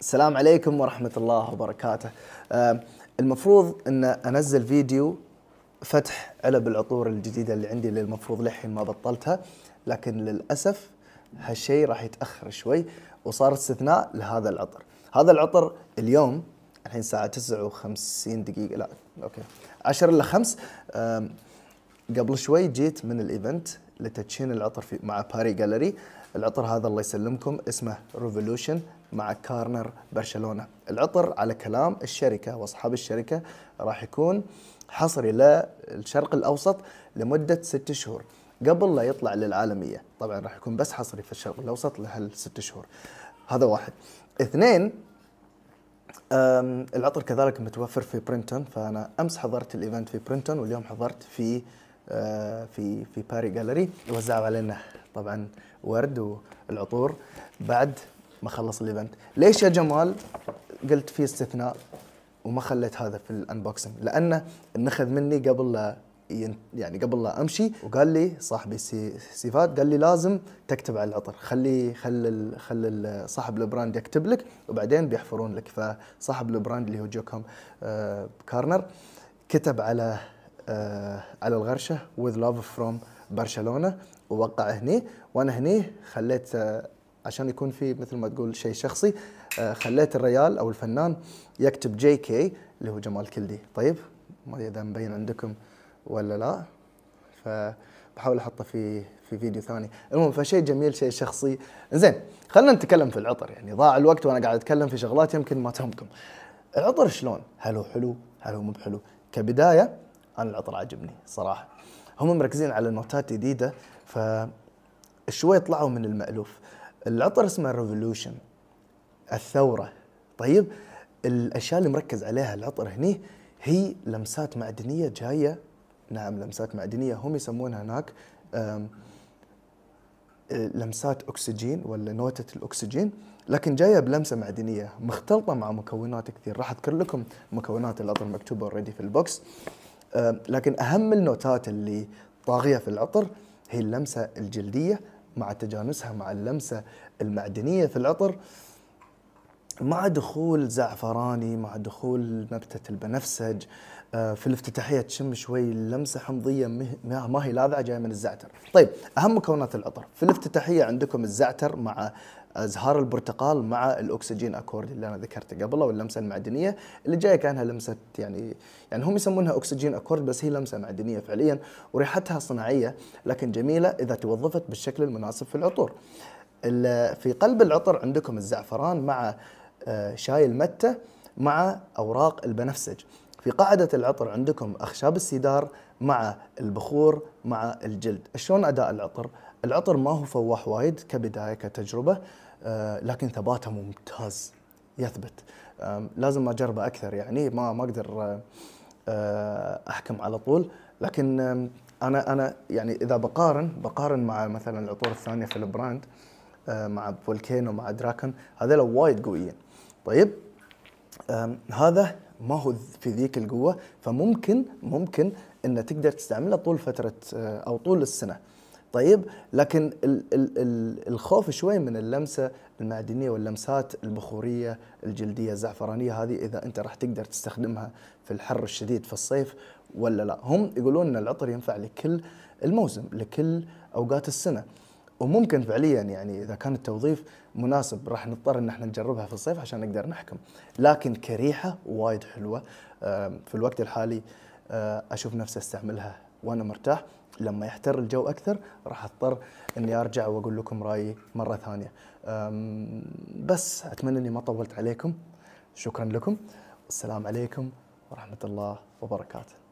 السلام عليكم ورحمة الله وبركاته المفروض أن أنزل فيديو فتح علب العطور الجديدة اللي عندي اللي المفروض للحين ما بطلتها لكن للأسف هالشيء راح يتأخر شوي وصار استثناء لهذا العطر هذا العطر اليوم الحين الساعة 59 دقيقة لا أوكي 10 إلا 5 قبل شوي جيت من الإيفنت لتدشين العطر في مع باري جاليري العطر هذا الله يسلمكم اسمه ريفولوشن مع كارنر برشلونه العطر على كلام الشركه واصحاب الشركه راح يكون حصري للشرق الاوسط لمده ست شهور قبل لا يطلع للعالميه طبعا راح يكون بس حصري في الشرق الاوسط لهالست شهور هذا واحد اثنين العطر كذلك متوفر في برينتون فانا امس حضرت الايفنت في برينتون واليوم حضرت في آه، في في باري جاليري وزعوا علينا طبعا ورد والعطور بعد ما خلص الايفنت ليش يا جمال قلت في استثناء وما خليت هذا في الانبوكسنج لانه نخذ مني قبل لا يعني قبل لا امشي وقال لي صاحبي سيفات قال لي لازم تكتب على العطر خلي خل خل صاحب البراند يكتب لك وبعدين بيحفرون لك فصاحب البراند اللي هو جوكم كارنر آه، كتب على آه، على الغرشه with love from برشلونه ووقع هني وانا هني خليت آه، عشان يكون في مثل ما تقول شيء شخصي آه، خليت الريال او الفنان يكتب جي كي اللي هو جمال كلدي طيب ما ادري اذا مبين عندكم ولا لا فبحاول احطه في في فيديو ثاني المهم فشيء جميل شيء شخصي زين خلينا نتكلم في العطر يعني ضاع الوقت وانا قاعد اتكلم في شغلات يمكن ما تهمكم العطر شلون هل هو حلو هل هو مو بحلو كبدايه انا العطر عاجبني صراحه هم مركزين على نوتات جديده شوي طلعوا من المالوف العطر اسمه ريفولوشن الثوره طيب الاشياء اللي مركز عليها العطر هني هي لمسات معدنيه جايه نعم لمسات معدنيه هم يسمونها هناك لمسات اكسجين ولا نوتة الاكسجين لكن جايه بلمسه معدنيه مختلطه مع مكونات كثير راح اذكر لكم مكونات العطر مكتوبه اوريدي في البوكس لكن اهم النوتات اللي طاغيه في العطر هي اللمسه الجلديه مع تجانسها مع اللمسه المعدنيه في العطر مع دخول زعفراني مع دخول نبتة البنفسج آه، في الافتتاحية تشم شوي لمسة حمضية ما هي لاذعة جاية من الزعتر طيب أهم مكونات العطر في الافتتاحية عندكم الزعتر مع ازهار البرتقال مع الاكسجين اكورد اللي انا ذكرته قبل او اللمسه المعدنيه اللي جايه كانها لمسه يعني يعني هم يسمونها اكسجين اكورد بس هي لمسه معدنيه فعليا وريحتها صناعيه لكن جميله اذا توظفت بالشكل المناسب في العطور. في قلب العطر عندكم الزعفران مع آه، شاي المته مع اوراق البنفسج في قاعدة العطر عندكم أخشاب السيدار مع البخور مع الجلد شلون أداء العطر؟ العطر ما هو فواح وايد كبداية كتجربة آه، لكن ثباته ممتاز يثبت لازم أجربه أكثر يعني ما ما أقدر آه، آه، أحكم على طول لكن أنا أنا يعني إذا بقارن بقارن مع مثلا العطور الثانية في البراند مع فولكينو مع دراكن هذول وايد قويين طيب هذا ما هو في ذيك القوه فممكن ممكن ان تقدر تستعملها طول فتره آه، او طول السنه طيب لكن الخوف شوي من اللمسه المعدنيه واللمسات البخوريه الجلديه الزعفرانيه هذه اذا انت راح تقدر تستخدمها في الحر الشديد في الصيف ولا لا هم يقولون ان العطر ينفع لكل الموسم لكل اوقات السنه وممكن فعليا يعني اذا كان التوظيف مناسب راح نضطر ان احنا نجربها في الصيف عشان نقدر نحكم لكن كريحه وايد حلوه في الوقت الحالي اشوف نفسي استعملها وانا مرتاح لما يحتر الجو اكثر راح اضطر اني ارجع واقول لكم رايي مره ثانيه بس اتمنى اني ما طولت عليكم شكرا لكم السلام عليكم ورحمه الله وبركاته